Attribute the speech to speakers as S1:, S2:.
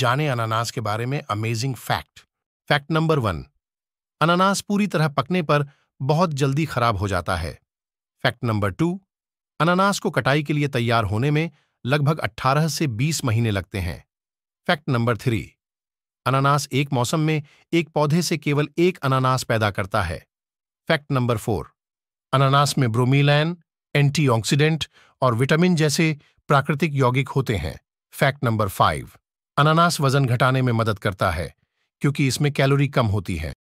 S1: जाने अनानास के बारे में amazing fact fact number one अनानास पूरी तरह पकने पर बहुत जल्दी खराब हो जाता है फैक्ट नंबर टू अनानास को कटाई के लिए तैयार होने में लगभग 18 से 20 महीने लगते हैं फैक्ट नंबर थ्री अनानास एक मौसम में एक पौधे से केवल एक अनानास पैदा करता है फैक्ट नंबर फोर अनानास में ब्रोमीलैन एंटीऑक्सीडेंट और विटामिन जैसे प्राकृतिक यौगिक होते हैं फैक्ट नंबर फाइव अनानास वजन घटाने में मदद करता है क्योंकि इसमें कैलोरी कम होती है